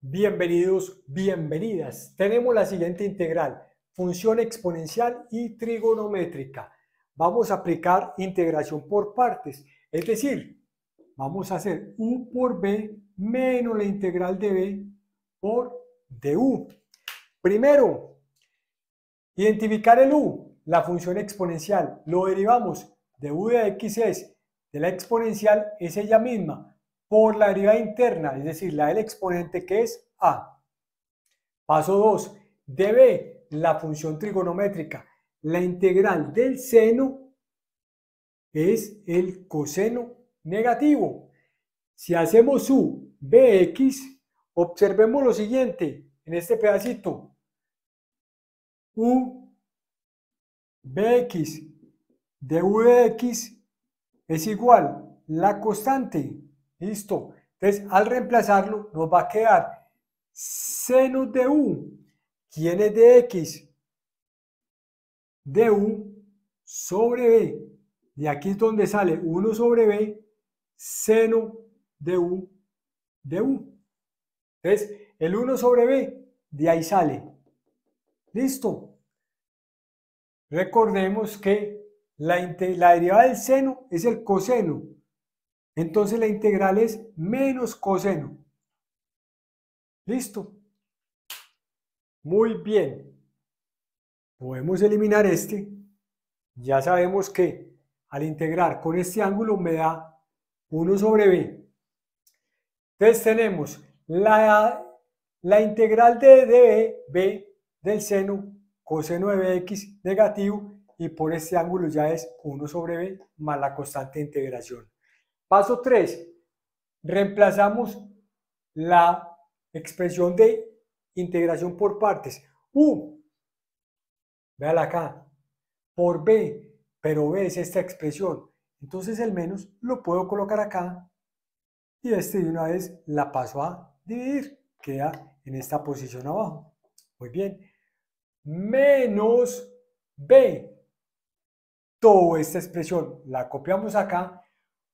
Bienvenidos, bienvenidas. Tenemos la siguiente integral, función exponencial y trigonométrica. Vamos a aplicar integración por partes, es decir, vamos a hacer u por b menos la integral de b por du. Primero, identificar el u, la función exponencial. Lo derivamos de u de x es de la exponencial, es ella misma por la derivada interna, es decir, la del exponente que es A. Paso 2, debe la función trigonométrica. La integral del seno es el coseno negativo. Si hacemos U, BX, observemos lo siguiente en este pedacito. U, BX, de U es igual la constante Listo. Entonces, al reemplazarlo, nos va a quedar seno de u. ¿Quién es de x? De u sobre b. y aquí es donde sale 1 sobre b, seno de u de u. Entonces, el 1 sobre b, de ahí sale. Listo. Recordemos que la derivada del seno es el coseno. Entonces la integral es menos coseno. Listo. Muy bien. Podemos eliminar este. Ya sabemos que al integrar con este ángulo me da 1 sobre b. Entonces tenemos la, integral de db, b del seno coseno de bx negativo y por este ángulo ya es 1 sobre b más la constante de integración. Paso 3. Reemplazamos la expresión de integración por partes. U, la acá, por B, pero B es esta expresión. Entonces el menos lo puedo colocar acá y este de una vez la paso a dividir. Queda en esta posición abajo. Muy bien. Menos B. Toda esta expresión la copiamos acá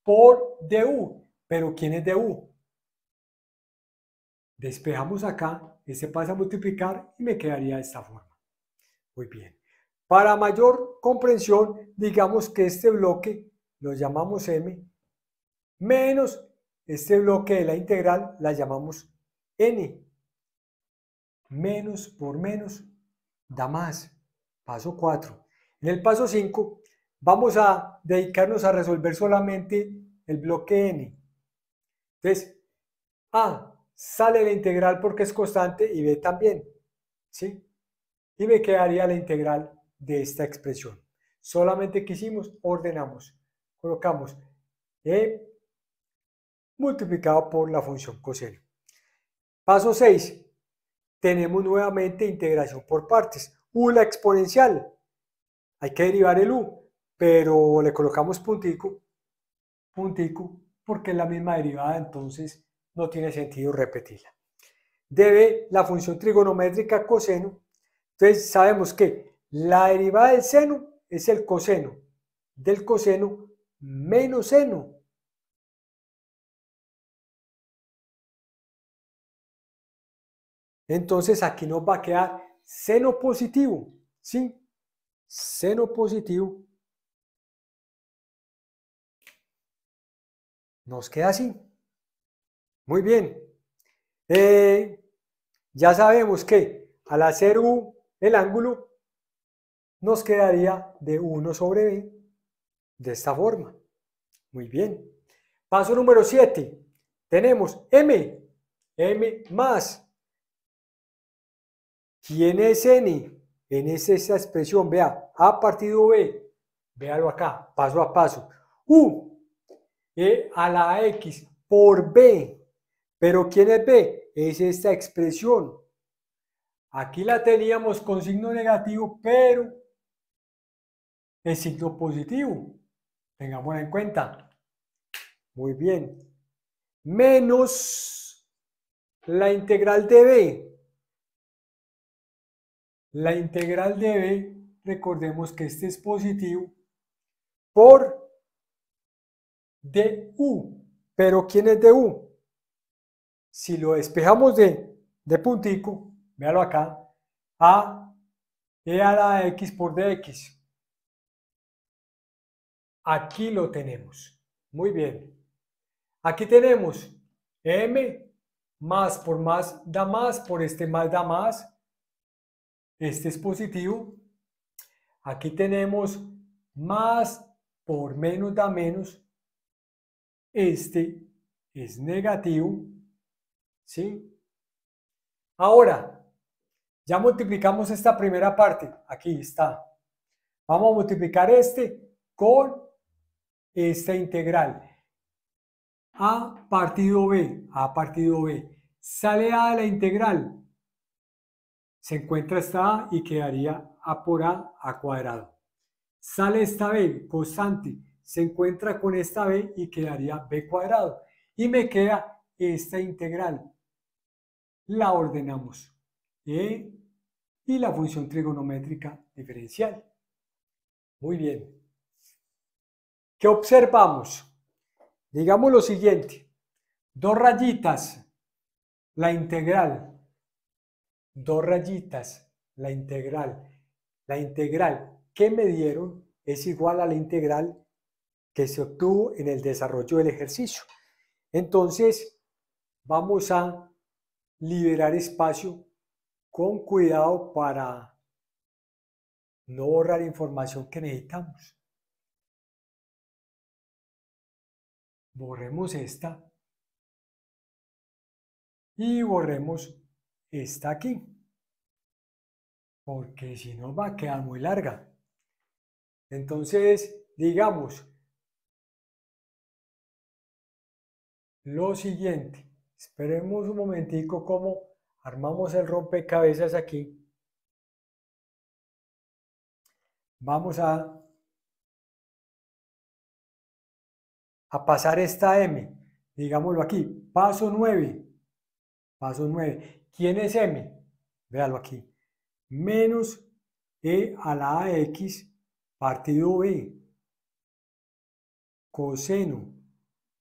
por DU. Pero ¿quién es DU? Despejamos acá, ese pasa a multiplicar y me quedaría de esta forma. Muy bien. Para mayor comprensión, digamos que este bloque lo llamamos M, menos este bloque de la integral la llamamos N. Menos por menos da más. Paso 4. En el paso 5 vamos a dedicarnos a resolver solamente el bloque n. Entonces, A sale la integral porque es constante y B también, ¿sí? Y me quedaría la integral de esta expresión. Solamente que hicimos, ordenamos, colocamos E multiplicado por la función coseno. Paso 6. Tenemos nuevamente integración por partes. U la exponencial. Hay que derivar el U pero le colocamos puntico, puntico, porque es la misma derivada, entonces no tiene sentido repetirla. Debe la función trigonométrica coseno, entonces sabemos que la derivada del seno es el coseno, del coseno menos seno. Entonces aquí nos va a quedar seno positivo, ¿sí? Seno positivo Nos queda así. Muy bien. Eh, ya sabemos que al hacer U el ángulo nos quedaría de 1 sobre B de esta forma. Muy bien. Paso número 7. Tenemos M, M más. ¿Quién es N? N es esa expresión, vea, A partido B. Véalo acá, paso a paso. U e a la X por B. Pero ¿quién es B? Es esta expresión. Aquí la teníamos con signo negativo, pero es signo positivo. Tengámosla en cuenta. Muy bien. Menos la integral de B. La integral de B, recordemos que este es positivo, por u ¿Pero quién es de u Si lo despejamos de, de puntico, véalo acá, A e a la X por DX. Aquí lo tenemos. Muy bien. Aquí tenemos M más por más da más, por este más da más. Este es positivo. Aquí tenemos más por menos da menos. Este es negativo, ¿sí? Ahora, ya multiplicamos esta primera parte, aquí está. Vamos a multiplicar este con esta integral. A partido B, A partido B. Sale A de la integral. Se encuentra esta A y quedaría A por A, A cuadrado. Sale esta B, constante se encuentra con esta b y quedaría b cuadrado. Y me queda esta integral. La ordenamos. E y la función trigonométrica diferencial. Muy bien. ¿Qué observamos? Digamos lo siguiente. Dos rayitas, la integral. Dos rayitas, la integral. La integral que me dieron es igual a la integral que se obtuvo en el desarrollo del ejercicio. Entonces, vamos a liberar espacio con cuidado para no borrar información que necesitamos. Borremos esta y borremos esta aquí, porque si no va a quedar muy larga. Entonces, digamos, lo siguiente. Esperemos un momentico cómo armamos el rompecabezas aquí. Vamos a, pasar esta M, digámoslo aquí, paso 9, paso 9. ¿Quién es M? Véalo aquí, menos E a la AX partido B, coseno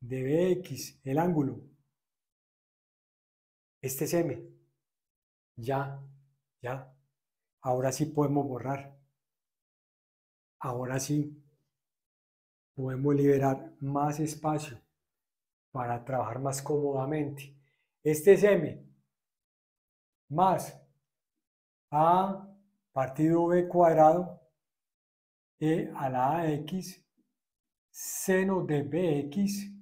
de BX, el ángulo, este es M. Ya, ya. Ahora sí podemos borrar. Ahora sí podemos liberar más espacio para trabajar más cómodamente. Este es M más A partido B cuadrado E a la AX seno de BX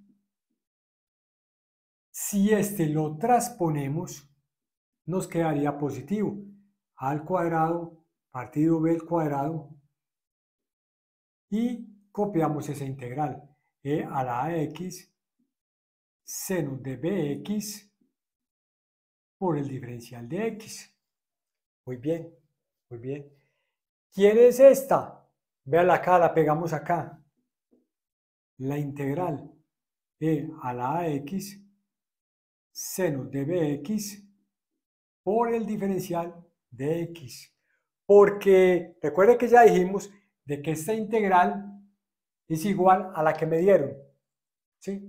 si este lo transponemos, nos quedaría positivo. A al cuadrado, partido b al cuadrado, y copiamos esa integral. e a la ax, seno de bx por el diferencial de x. Muy bien, muy bien. ¿Quién es esta? Veanla acá, la pegamos acá. La integral e a la ax seno de bx por el diferencial de x. Porque recuerde que ya dijimos de que esta integral es igual a la que me dieron. ¿sí?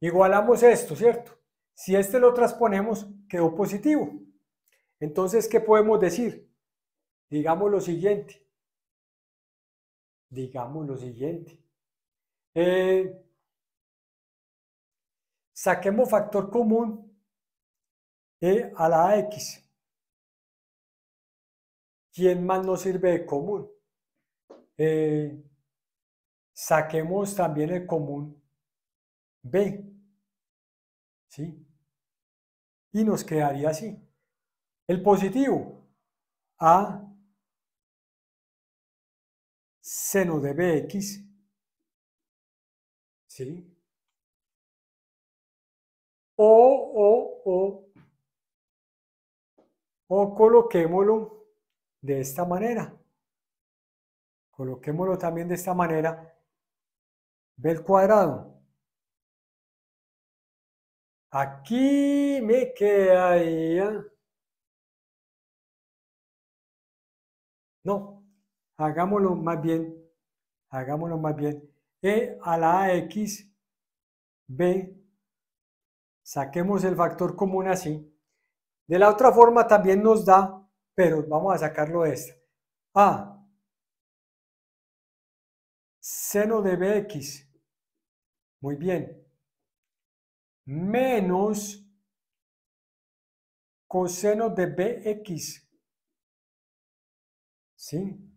Igualamos esto, ¿cierto? Si este lo transponemos, quedó positivo. Entonces, ¿qué podemos decir? Digamos lo siguiente. Digamos lo siguiente. Eh, Saquemos factor común e a la X. ¿Quién más nos sirve de común? Eh, saquemos también el común B. ¿Sí? Y nos quedaría así. El positivo, A seno de BX, ¿sí? o, o, o, o coloquémoslo de esta manera. Coloquémoslo también de esta manera. B el cuadrado. Aquí me quedaría... No, hagámoslo más bien, hagámoslo más bien. E a la x, b Saquemos el factor común así. De la otra forma también nos da, pero vamos a sacarlo de esta. A seno de bx, muy bien, menos coseno de bx, ¿sí?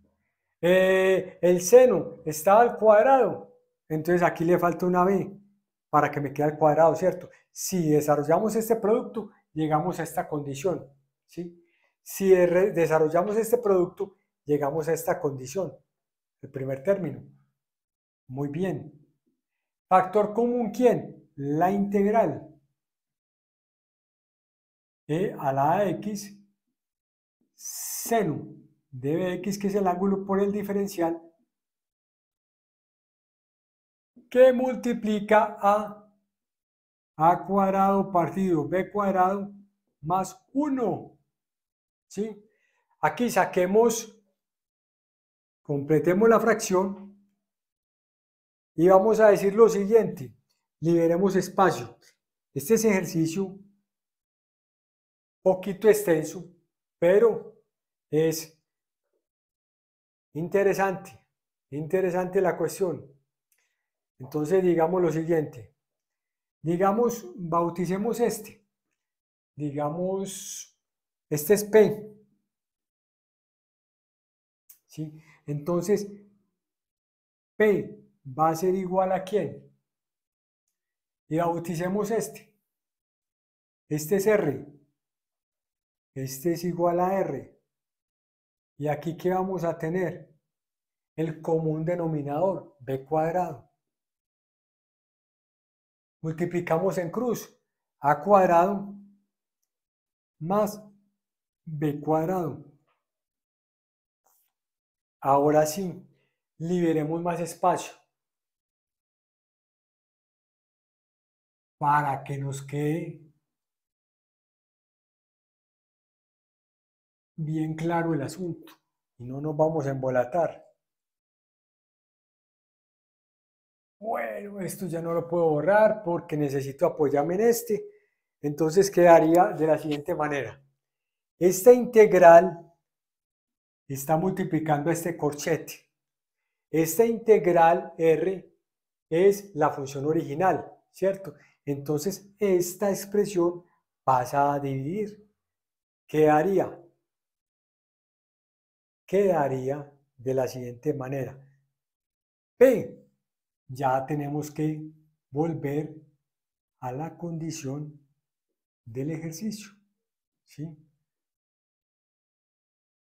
Eh, el seno está al cuadrado, entonces aquí le falta una b para que me quede al cuadrado, ¿cierto? si desarrollamos este producto, llegamos a esta condición. Si desarrollamos este producto, llegamos a esta condición. El primer término. Muy bien. Factor común, ¿quién? La integral. E a la x seno de bx, que es el ángulo por el diferencial, que multiplica a a cuadrado partido B cuadrado más 1. ¿Sí? Aquí saquemos, completemos la fracción y vamos a decir lo siguiente, liberemos espacio. Este es ejercicio poquito extenso, pero es interesante, interesante la cuestión. Entonces digamos lo siguiente, Digamos, bauticemos este. Digamos, este es P. ¿Sí? Entonces, P va a ser igual a quién. Y bauticemos este. Este es R. Este es igual a R. ¿Y aquí qué vamos a tener? El común denominador, B cuadrado multiplicamos en cruz a cuadrado más b cuadrado. Ahora sí, liberemos más espacio para que nos quede bien claro el asunto y no nos vamos a embolatar. bueno, esto ya no lo puedo borrar porque necesito apoyarme en este. Entonces quedaría de la siguiente manera. Esta integral está multiplicando este corchete. Esta integral R es la función original, ¿cierto? Entonces esta expresión pasa a dividir. Quedaría, quedaría de la siguiente manera. P ya tenemos que volver a la condición del ejercicio. ¿sí?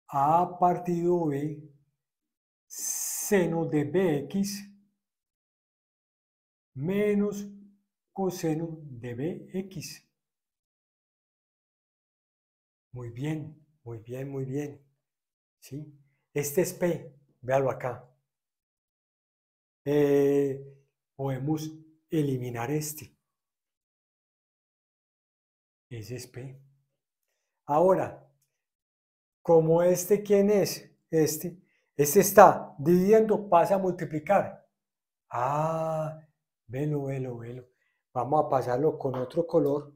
A partido B, seno de BX menos coseno de BX. Muy bien, muy bien, muy bien. ¿sí? Este es P, véalo acá. Eh, podemos eliminar este. Ese es P. Ahora, como este, ¿quién es? Este. Este está dividiendo, pasa a multiplicar. Ah, velo, velo, velo. Vamos a pasarlo con otro color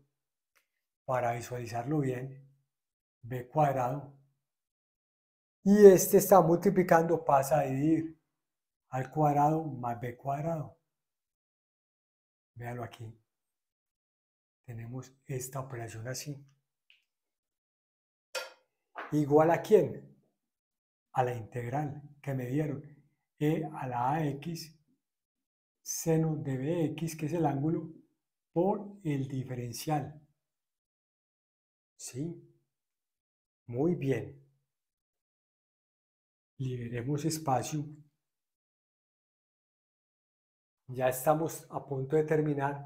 para visualizarlo bien. B cuadrado. Y este está multiplicando, pasa a dividir al cuadrado más b cuadrado. Véalo aquí. Tenemos esta operación así. ¿Igual a quién? A la integral que me dieron. e a la ax seno de bx, que es el ángulo, por el diferencial. ¿Sí? Muy bien. Liberemos espacio ya estamos a punto de terminar,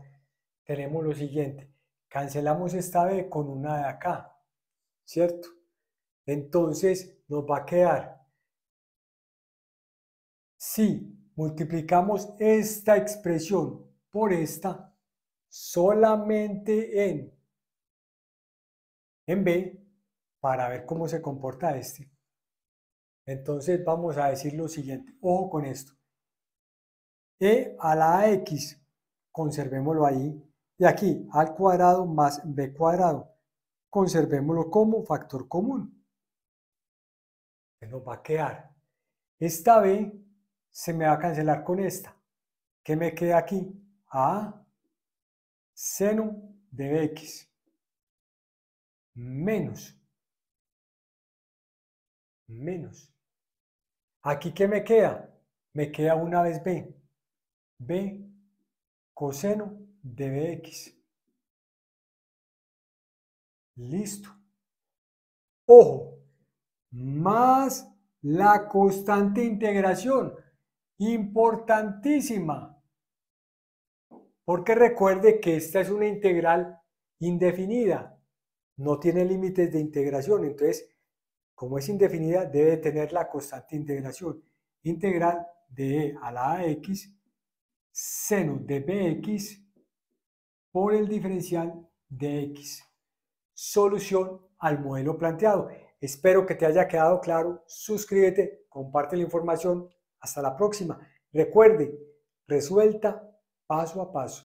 tenemos lo siguiente, cancelamos esta B con una de acá, ¿cierto? Entonces nos va a quedar, si multiplicamos esta expresión por esta, solamente en, en B, para ver cómo se comporta este. Entonces vamos a decir lo siguiente, ojo con esto e a la x, conservémoslo ahí, y aquí al cuadrado más b cuadrado, conservémoslo como factor común. Se nos va a quedar? Esta b se me va a cancelar con esta. ¿Qué me queda aquí? A seno de x menos menos. Aquí ¿qué me queda? Me queda una vez B b coseno de bx. Listo. Ojo, más la constante integración, importantísima, porque recuerde que esta es una integral indefinida, no tiene límites de integración, entonces, como es indefinida, debe tener la constante integración, integral de e a la ax seno de bx por el diferencial de x. Solución al modelo planteado. Espero que te haya quedado claro. Suscríbete, comparte la información. Hasta la próxima. Recuerde, resuelta paso a paso.